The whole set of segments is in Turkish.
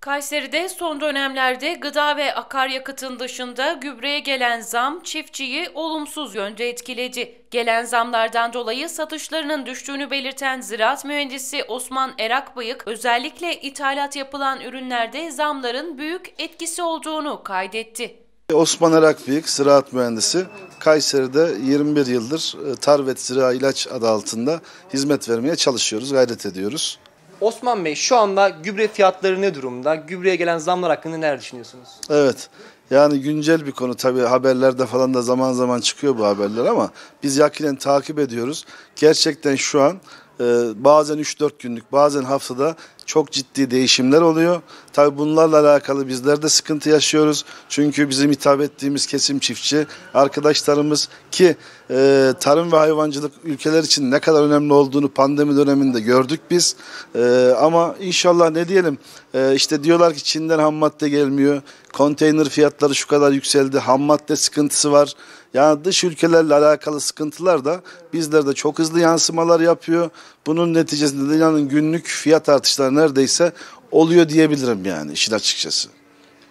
Kayseri'de son dönemlerde gıda ve akaryakıtın dışında gübreye gelen zam çiftçiyi olumsuz yönde etkiledi. Gelen zamlardan dolayı satışlarının düştüğünü belirten ziraat mühendisi Osman Erakbayık, özellikle ithalat yapılan ürünlerde zamların büyük etkisi olduğunu kaydetti. Osman Erakbıyık, ziraat mühendisi. Kayseri'de 21 yıldır e, Tarvet Zira İlaç adı altında hizmet vermeye çalışıyoruz, gayret ediyoruz. Osman Bey şu anda gübre fiyatları ne durumda? Gübreye gelen zamlar hakkında neler düşünüyorsunuz? Evet. Yani güncel bir konu tabii haberlerde falan da zaman zaman çıkıyor bu haberler ama biz yakinen takip ediyoruz. Gerçekten şu an e, bazen 3-4 günlük bazen haftada çok ciddi değişimler oluyor. Tabii bunlarla alakalı bizler de sıkıntı yaşıyoruz. Çünkü bizim hitap ettiğimiz kesim çiftçi arkadaşlarımız ki e, tarım ve hayvancılık ülkeler için ne kadar önemli olduğunu pandemi döneminde gördük biz. E, ama inşallah ne diyelim e, işte diyorlar ki Çin'den ham madde gelmiyor konteyner fiyatları şu kadar yükseldi, ham madde sıkıntısı var. Yani dış ülkelerle alakalı sıkıntılar da bizlerde çok hızlı yansımalar yapıyor. Bunun neticesinde dünyanın günlük fiyat artışları neredeyse oluyor diyebilirim yani işin açıkçası.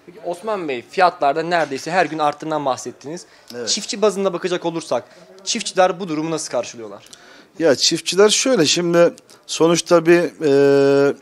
Peki Osman Bey fiyatlarda neredeyse her gün arttığından bahsettiniz. Evet. Çiftçi bazında bakacak olursak çiftçiler bu durumu nasıl karşılıyorlar? Ya çiftçiler şöyle şimdi sonuçta bir e,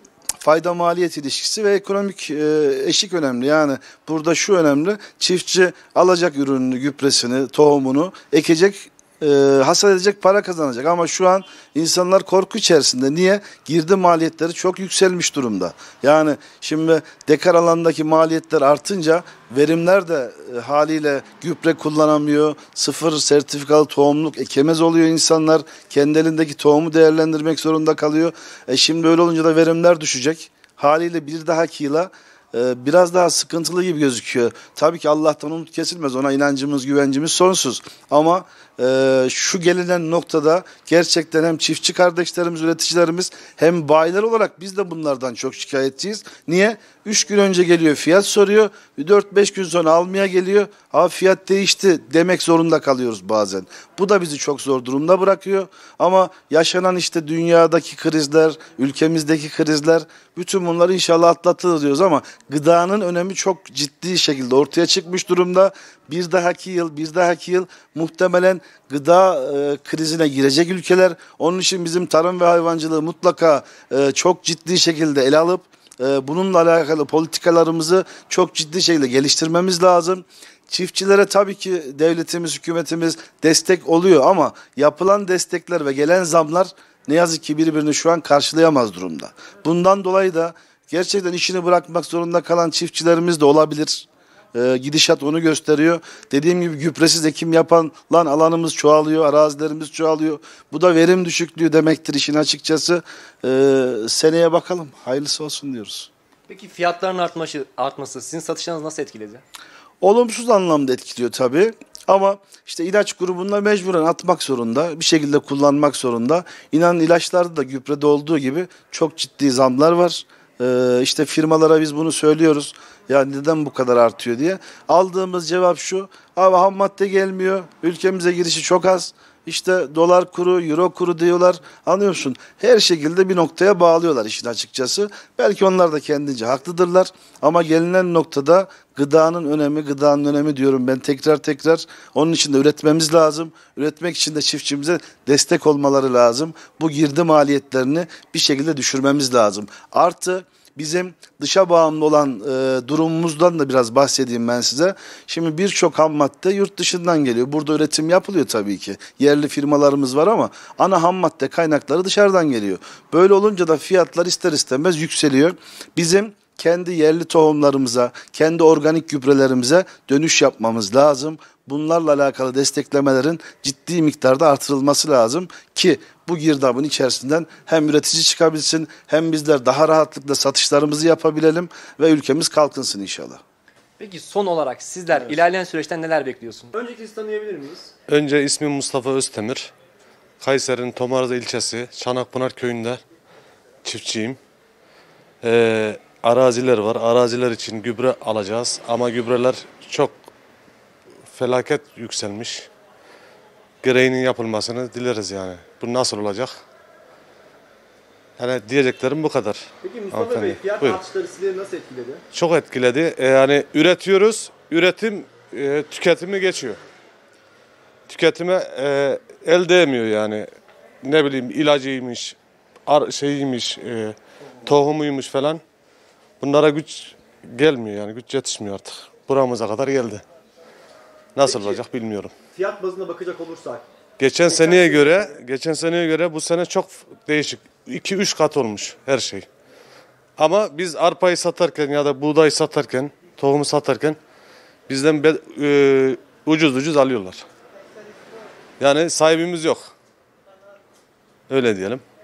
fayda maliyet ilişkisi ve ekonomik e, eşik önemli. Yani burada şu önemli çiftçi alacak ürününü, gübresini, tohumunu ekecek e, hasat edecek para kazanacak. Ama şu an insanlar korku içerisinde. Niye? Girdi maliyetleri çok yükselmiş durumda. Yani şimdi dekar alandaki maliyetler artınca verimler de e, haliyle gübre kullanamıyor. Sıfır sertifikalı tohumluk ekemez oluyor insanlar. Kendi elindeki tohumu değerlendirmek zorunda kalıyor. E şimdi öyle olunca da verimler düşecek. Haliyle bir dahaki yıla e, biraz daha sıkıntılı gibi gözüküyor. Tabii ki Allah'tan umut kesilmez. Ona inancımız, güvencimiz sonsuz. Ama ee, şu gelinen noktada gerçekten hem çiftçi kardeşlerimiz, üreticilerimiz hem bayiler olarak biz de bunlardan çok şikayetçiyiz. Niye? 3 gün önce geliyor fiyat soruyor, 4-5 gün sonra almaya geliyor. Ha fiyat değişti demek zorunda kalıyoruz bazen. Bu da bizi çok zor durumda bırakıyor. Ama yaşanan işte dünyadaki krizler, ülkemizdeki krizler bütün bunları inşallah atlatırız diyoruz ama gıdanın önemi çok ciddi şekilde ortaya çıkmış durumda. Bir dahaki yıl, bir dahaki yıl muhtemelen gıda e, krizine girecek ülkeler. Onun için bizim tarım ve hayvancılığı mutlaka e, çok ciddi şekilde ele alıp e, bununla alakalı politikalarımızı çok ciddi şekilde geliştirmemiz lazım. Çiftçilere tabii ki devletimiz, hükümetimiz destek oluyor ama yapılan destekler ve gelen zamlar ne yazık ki birbirini şu an karşılayamaz durumda. Bundan dolayı da gerçekten işini bırakmak zorunda kalan çiftçilerimiz de olabilir. E, gidişat onu gösteriyor. Dediğim gibi gübresiz ekim yapan lan alanımız çoğalıyor, arazilerimiz çoğalıyor. Bu da verim düşüklüğü demektir işin açıkçası. E, seneye bakalım. Hayırlısı olsun diyoruz. Peki fiyatların artması, artması sizin satışlarınızı nasıl etkiledi? Olumsuz anlamda etkiliyor tabii. Ama işte ilaç grubunda mecburen atmak zorunda. Bir şekilde kullanmak zorunda. İnanın ilaçlarda da gübrede olduğu gibi çok ciddi zamlar var. Ee, işte firmalara biz bunu söylüyoruz. Ya neden bu kadar artıyor diye. Aldığımız cevap şu. Abi ham madde gelmiyor. Ülkemize girişi çok az işte dolar kuru, euro kuru diyorlar. Anlıyorsun. Her şekilde bir noktaya bağlıyorlar işin açıkçası. Belki onlar da kendince haklıdırlar. Ama gelinen noktada gıdanın önemi, gıdanın önemi diyorum ben tekrar tekrar. Onun için de üretmemiz lazım. Üretmek için de çiftçimize destek olmaları lazım. Bu girdi maliyetlerini bir şekilde düşürmemiz lazım. Artı bizim dışa bağımlı olan e, durumumuzdan da biraz bahsedeyim ben size. Şimdi birçok ham madde yurt dışından geliyor. Burada üretim yapılıyor tabii ki. Yerli firmalarımız var ama ana ham madde kaynakları dışarıdan geliyor. Böyle olunca da fiyatlar ister istemez yükseliyor. Bizim kendi yerli tohumlarımıza, kendi organik gübrelerimize dönüş yapmamız lazım. Bunlarla alakalı desteklemelerin ciddi miktarda artırılması lazım ki bu girdabın içerisinden hem üretici çıkabilsin hem bizler daha rahatlıkla satışlarımızı yapabilelim ve ülkemiz kalkınsın inşallah. Peki son olarak sizler evet. ilerleyen süreçten neler bekliyorsunuz? Önceki sizi tanıyabilir miyiz? Önce ismim Mustafa Öztemir. Kayseri'nin Tomarza ilçesi Çanakpınar köyünde çiftçiyim. Ee, araziler var. Araziler için gübre alacağız ama gübreler çok felaket yükselmiş. Gereğinin yapılmasını dileriz yani. Bu nasıl olacak? Yani diyeceklerim bu kadar. Peki Mustafa Bey fiyat Buyurun. artışları sizi nasıl etkiledi? Çok etkiledi. E, yani üretiyoruz, üretim e, tüketimi geçiyor. Tüketime e, el değmiyor yani. Ne bileyim ilacıymış, ar şeyiymiş, e, tohumuymuş falan. Bunlara güç gelmiyor yani güç yetişmiyor artık. Buramıza kadar geldi. Nasıl Peki, olacak bilmiyorum. Fiyat bazında bakacak olursak. Geçen seneye göre, geçen seneye göre bu sene çok değişik. 2-3 kat olmuş her şey. Ama biz arpayı satarken ya da buğdayı satarken, tohumu satarken bizden be, e, ucuz ucuz alıyorlar. Yani sahibimiz yok. Öyle diyelim.